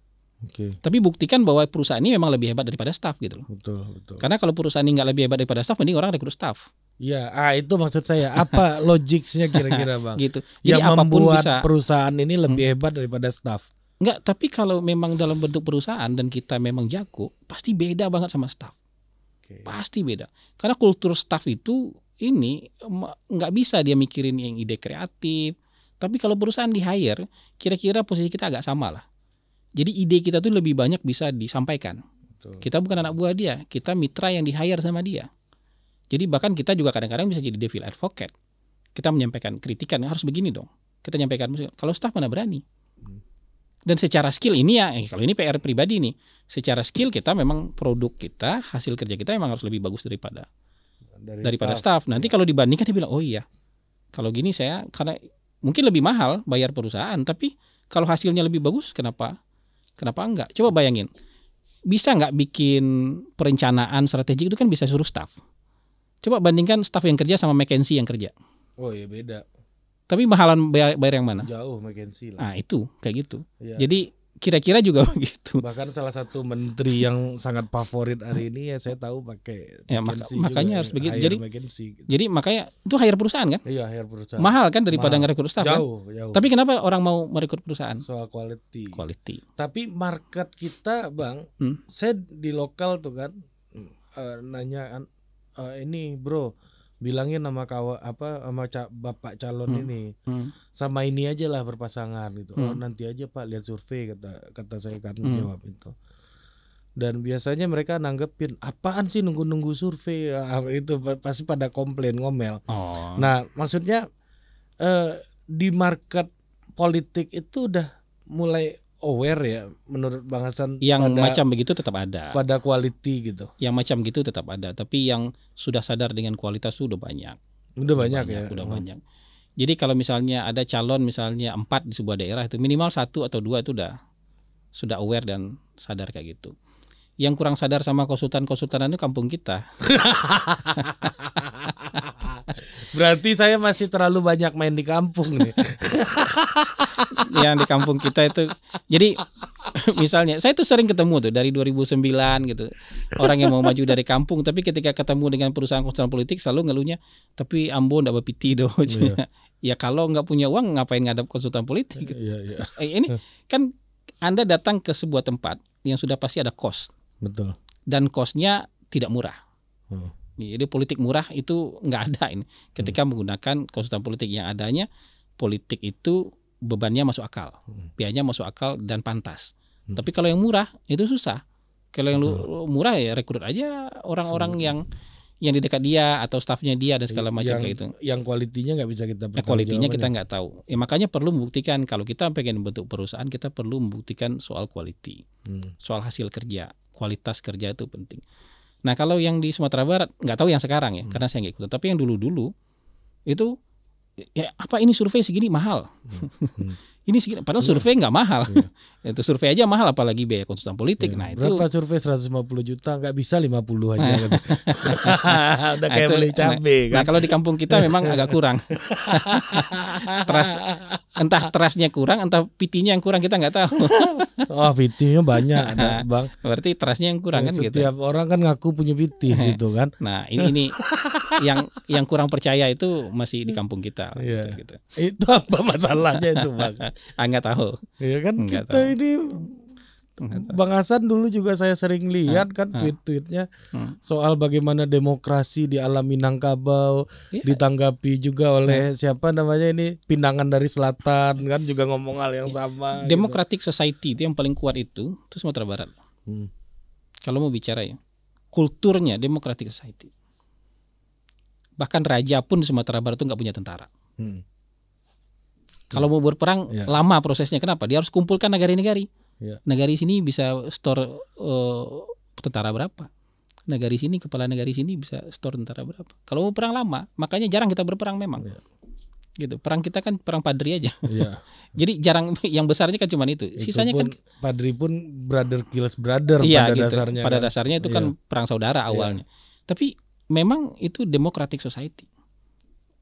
Okay. Tapi buktikan bahwa perusahaan ini memang lebih hebat daripada staff gitu loh. Betul, betul. Karena kalau perusahaan ini nggak lebih hebat daripada staff, mending orang rekrut staff. Iya, ah itu maksud saya. Apa <laughs> logiknya kira-kira bang? gitu. Jadi yang membuat bisa. perusahaan ini lebih hmm. hebat daripada staff. Enggak, tapi kalau memang dalam bentuk perusahaan dan kita memang jago, pasti beda banget sama staff. Okay. Pasti beda. Karena kultur staff itu ini nggak bisa dia mikirin yang ide kreatif. Tapi kalau perusahaan di hire, kira-kira posisi kita agak sama lah jadi ide kita tuh lebih banyak bisa disampaikan. Betul. Kita bukan anak buah dia, kita mitra yang di hire sama dia. Jadi bahkan kita juga kadang-kadang bisa jadi devil advocate. Kita menyampaikan kritikan harus begini dong. Kita menyampaikan kalau staff mana berani. Hmm. Dan secara skill ini ya, eh, kalau ini PR pribadi nih, secara skill kita memang produk kita, hasil kerja kita memang harus lebih bagus daripada dari daripada staff. staff. Nanti ya. kalau dibandingkan dia bilang, "Oh iya. Kalau gini saya karena mungkin lebih mahal bayar perusahaan, tapi kalau hasilnya lebih bagus, kenapa Kenapa enggak? Coba bayangin. Bisa enggak bikin perencanaan strategik itu kan bisa suruh staff. Coba bandingkan staff yang kerja sama McKinsey yang kerja. Oh iya beda. Tapi mahalan bayar, bayar yang mana? Jauh McKinsey lah. Nah itu kayak gitu. Ya. Jadi kira-kira juga <laughs> begitu. Bahkan salah satu menteri yang sangat favorit hari ini ya saya tahu pakai ya, mak makanya ya, harus begitu. Jadi gitu. jadi makanya itu hire perusahaan kan? Iya, hire perusahaan. Mahal kan daripada Mahal. ngerekrut staff kan? jauh, kan? Jauh. Tapi kenapa orang mau merekrut perusahaan? Soal quality. Quality. Tapi market kita, Bang, hmm? saya di lokal tuh kan uh, nanya uh, ini, Bro, bilangin nama kawa apa sama ca, bapak calon hmm. ini hmm. sama ini aja lah berpasangan gitu oh, hmm. oh nanti aja pak lihat survei kata kata saya kan hmm. jawab itu dan biasanya mereka nanggepin apaan sih nunggu-nunggu survei ah, <laughs> itu pasti pada komplain ngomel oh. nah maksudnya eh, di market politik itu udah mulai aware ya menurut Bang Hasan yang pada, macam begitu tetap ada pada quality gitu yang macam gitu tetap ada tapi yang sudah sadar dengan kualitas itu udah banyak udah, udah banyak, banyak ya udah hmm. banyak jadi kalau misalnya ada calon misalnya empat di sebuah daerah itu minimal satu atau dua itu udah sudah aware dan sadar kayak gitu yang kurang sadar sama konsultan-konsultanan itu kampung kita. <laughs> Berarti saya masih terlalu banyak main di kampung nih. <laughs> yang di kampung kita itu. Jadi <laughs> misalnya saya tuh sering ketemu tuh dari 2009 gitu. Orang yang mau maju dari kampung tapi ketika ketemu dengan perusahaan konsultan politik selalu ngeluhnya tapi Ambon enggak bepiti doh. Iya. ya kalau nggak punya uang ngapain ngadap konsultan politik? Iya, iya. iya. Eh, ini kan Anda datang ke sebuah tempat yang sudah pasti ada kos. Betul. Dan kosnya tidak murah. Hmm. Jadi politik murah itu nggak ada ini. Ketika hmm. menggunakan konsultan politik yang adanya, politik itu bebannya masuk akal, hmm. biayanya masuk akal dan pantas. Hmm. Tapi kalau yang murah itu susah. Kalau yang murah ya rekrut aja orang-orang yang yang di dekat dia atau staffnya dia dan segala macam gitu. yang, kayak itu. Yang kualitinya nggak bisa kita. Nah, eh, kualitinya kita ya. nggak tahu. Ya, makanya perlu membuktikan kalau kita pengen bentuk perusahaan kita perlu membuktikan soal kualiti, hmm. soal hasil kerja, kualitas kerja itu penting. Nah kalau yang di Sumatera Barat nggak tahu yang sekarang ya, hmm. karena saya nggak ikut. Tapi yang dulu-dulu itu ya apa ini survei segini mahal hmm. <laughs> ini segini padahal iya. survei nggak mahal yeah. <laughs> itu survei aja mahal apalagi biaya konsultan politik yeah. nah itu berapa survei 150 juta nggak bisa 50 aja nah. gitu. <laughs> udah nah, kayak nah, beli cabai. nah, kan? nah kalau di kampung kita memang agak kurang trust entah trustnya kurang entah pitinya yang kurang kita nggak tahu oh pitinya banyak nah bang berarti trustnya yang kurang nah, kan setiap gitu ya? setiap orang kan ngaku punya piti nah, situ kan nah ini ini yang yang kurang percaya itu masih di kampung kita. Iya. Gitu, gitu. Itu apa masalahnya itu bang? Enggak <laughs> ah, tahu. Iya kan nggak kita tahu. ini Bang Hasan dulu juga saya sering lihat ah, kan ah. tweet-tweetnya hmm. soal bagaimana demokrasi di alam Minangkabau iya. ditanggapi juga oleh iya. siapa namanya ini pindangan dari selatan kan juga ngomong hal yang sama. Gitu. Democratic gitu. society itu yang paling kuat itu itu Sumatera Barat. Hmm. Kalau mau bicara ya kulturnya democratic society bahkan raja pun Sumatera Barat itu nggak punya tentara. Hmm. Kalau mau berperang yeah. lama prosesnya. Kenapa? Dia harus kumpulkan negari-negari. Yeah. Negari sini bisa store uh, tentara berapa? Negari sini kepala negari sini bisa store tentara berapa? Kalau mau perang lama, makanya jarang kita berperang memang. Yeah. Gitu. Perang kita kan perang padri aja. Yeah. <laughs> Jadi jarang yang besarnya kan cuma itu. itu Sisanya kan padri pun brother kills brother yeah, pada gitu. dasarnya. Pada kan? dasarnya itu yeah. kan ya. perang saudara ya. awalnya. Yeah. Tapi memang itu democratic society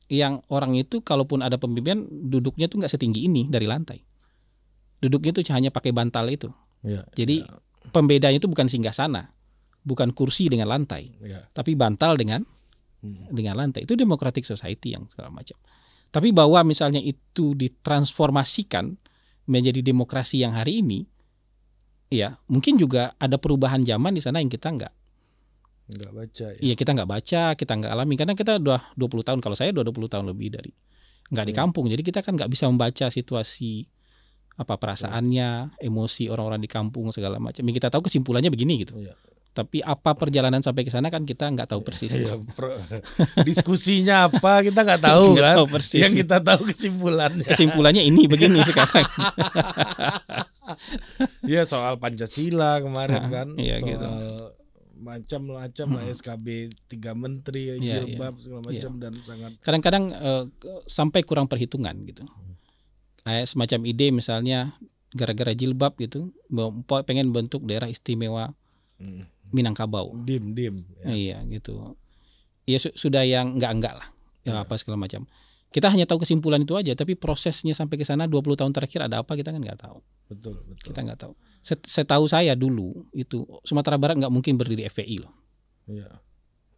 yang orang itu kalaupun ada pemimpin duduknya tuh nggak setinggi ini dari lantai duduknya tuh hanya pakai bantal itu ya, jadi ya. pembedanya itu bukan singgah sana bukan kursi dengan lantai ya. tapi bantal dengan hmm. dengan lantai itu democratic society yang segala macam tapi bahwa misalnya itu ditransformasikan menjadi demokrasi yang hari ini ya mungkin juga ada perubahan zaman di sana yang kita nggak nggak baca ya. Iya kita nggak baca, kita nggak alami karena kita udah 20 tahun kalau saya udah 20 tahun lebih dari nggak di iya. kampung. Jadi kita kan nggak bisa membaca situasi apa perasaannya, emosi orang-orang di kampung segala macam. Ya, kita tahu kesimpulannya begini gitu. Ya. Tapi apa perjalanan sampai ke sana kan kita nggak tahu persis. Ya, pro, diskusinya apa kita nggak tahu gak kan. Tahu persis. Yang kita tahu kesimpulannya. Kesimpulannya ini begini <laughs> sekarang. Iya soal Pancasila kemarin nah, kan. Iya gitu. soal gitu macam-macam hmm. SKB tiga menteri yeah, jilbab yeah. segala iya. macam yeah. dan sangat kadang-kadang uh, sampai kurang perhitungan gitu kayak hmm. semacam ide misalnya gara-gara jilbab gitu pengen bentuk daerah istimewa hmm. Minangkabau dim dim ya. iya gitu ya su sudah yang enggak enggak lah ya, yeah. apa segala macam kita hanya tahu kesimpulan itu aja tapi prosesnya sampai ke sana 20 tahun terakhir ada apa kita kan nggak tahu betul betul kita nggak tahu Saya tahu saya dulu itu Sumatera Barat nggak mungkin berdiri FPI loh iya.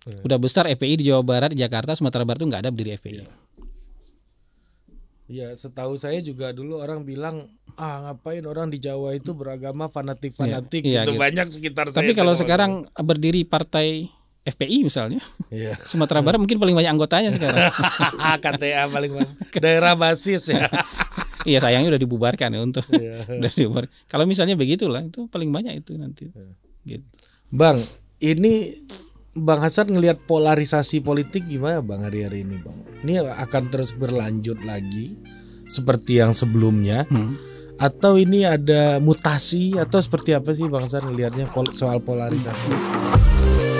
Ya. udah besar FPI di Jawa Barat Jakarta Sumatera Barat tuh nggak ada berdiri FPI iya. Ya, setahu saya juga dulu orang bilang, ah ngapain orang di Jawa itu beragama fanatik-fanatik ya, gitu. gitu. Banyak sekitar Tapi saya. kalau sekarang itu. berdiri partai FPI misalnya. Yeah. Sumatera Barat mungkin paling banyak anggotanya sekarang. <laughs> KTA paling banyak. Daerah basis ya. <laughs> iya sayangnya udah dibubarkan ya untuk. Iya. <laughs> udah dibubar. Kalau misalnya begitulah itu paling banyak itu nanti. Iya. Gitu. Bang, ini Bang Hasan ngelihat polarisasi politik gimana Bang hari-hari ini Bang? Ini akan terus berlanjut lagi seperti yang sebelumnya. Hmm. Atau ini ada mutasi atau seperti apa sih Bang Hasan ngelihatnya soal polarisasi? Hmm.